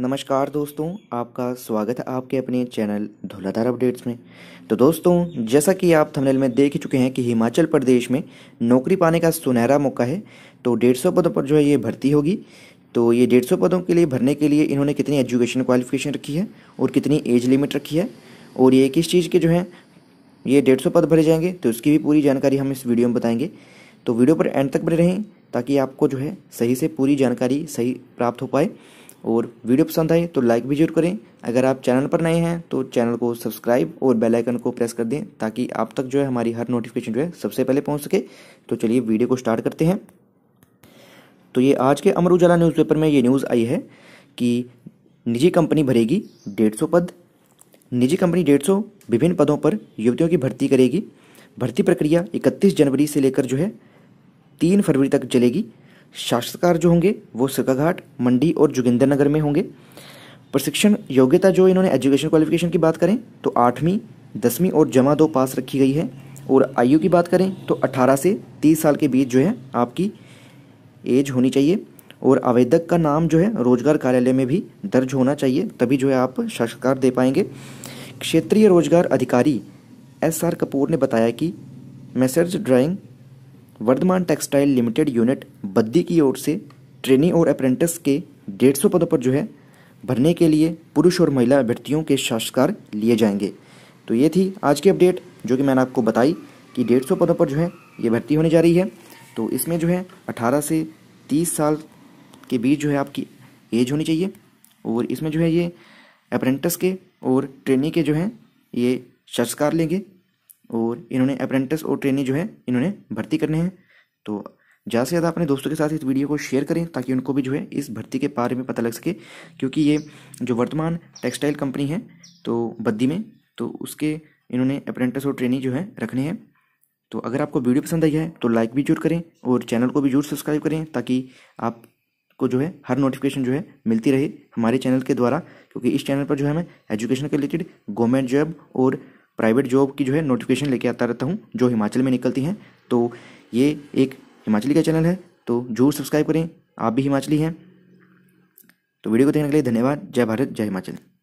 नमस्कार दोस्तों आपका स्वागत है आपके अपने चैनल धुलाधार अपडेट्स में तो दोस्तों जैसा कि आप थंबनेल में देख ही चुके हैं कि हिमाचल प्रदेश में नौकरी पाने का सुनहरा मौका है तो डेढ़ सौ पदों पर जो है ये भर्ती होगी तो ये डेढ़ सौ पदों के लिए भरने के लिए इन्होंने कितनी एजुकेशन क्वालिफिकेशन रखी है और कितनी एज लिमिट रखी है और ये किस चीज़ के जो है ये डेढ़ सौ पद भरे जाएंगे तो उसकी भी पूरी जानकारी हम इस वीडियो में बताएंगे तो वीडियो पर एंड तक बने रहें ताकि आपको जो है सही से पूरी जानकारी सही प्राप्त हो पाए और वीडियो पसंद आए तो लाइक भी जरूर करें अगर आप चैनल पर नए हैं तो चैनल को सब्सक्राइब और बेल आइकन को प्रेस कर दें ताकि आप तक जो है हमारी हर नोटिफिकेशन जो है सबसे पहले पहुंच सके तो चलिए वीडियो को स्टार्ट करते हैं तो ये आज के अमर उजाला न्यूज़पेपर में ये न्यूज़ आई है कि निजी कंपनी भरेगी डेढ़ सौ पद निजी कंपनी डेढ़ सौ विभिन्न पदों पर युवतियों की भर्ती करेगी भर्ती प्रक्रिया इकतीस जनवरी से लेकर जो है तीन फरवरी तक चलेगी शासनकार जो होंगे वो सिकाघाट मंडी और जोगिंद्रनगर में होंगे प्रशिक्षण योग्यता जो इन्होंने एजुकेशन क्वालिफिकेशन की बात करें तो आठवीं दसवीं और जमा दो पास रखी गई है और आयु की बात करें तो 18 से 30 साल के बीच जो है आपकी एज होनी चाहिए और आवेदक का नाम जो है रोजगार कार्यालय में भी दर्ज होना चाहिए तभी जो है आप साक्षात्कार दे पाएंगे क्षेत्रीय रोजगार अधिकारी एस आर कपूर ने बताया कि मैसेज ड्राइंग Vardhman textile limited unit Baddi की ओर से ट्रेनी और अप्रेंटिस के डेढ़ सौ पदों पर जो है भरने के लिए पुरुष और महिला अभ्यर्थियों के साक्षात्कार लिए जाएंगे तो ये थी आज की अपडेट जो कि मैंने आपको बताई कि डेढ़ सौ पदों पर जो है ये भर्ती होने जा रही है तो इसमें जो है अठारह से तीस साल के बीच जो है आपकी एज होनी चाहिए और इसमें जो है ये अप्रेंटिस के और ट्रेनी के जो हैं ये संस्कार लेंगे और इन्होंने अप्रेंटिस और ट्रेनी जो है इन्होंने भर्ती करने हैं तो ज़्यादा से ज़्यादा अपने दोस्तों के साथ इस वीडियो को शेयर करें ताकि उनको भी जो है इस भर्ती के बारे में पता लग सके क्योंकि ये जो वर्तमान टेक्सटाइल कंपनी है तो बद्दी में तो उसके इन्होंने अप्रेंटिस और ट्रेनी जो है रखने हैं तो अगर आपको वीडियो पसंद आई है तो लाइक भी जरूर करें और चैनल को भी जरूर सब्सक्राइब करें ताकि आपको जो है हर नोटिफिकेशन जो है मिलती रहे हमारे चैनल के द्वारा क्योंकि इस चैनल पर जो है हमें एजुकेशन के रिलेटेड गवर्नमेंट जॉब और प्राइवेट जॉब की जो है नोटिफिकेशन लेके आता रहता हूँ जो हिमाचल में निकलती हैं तो ये एक हिमाचली का चैनल है तो जरूर सब्सक्राइब करें आप भी हिमाचली हैं तो वीडियो को देखने के लिए धन्यवाद जय भारत जय हिमाचल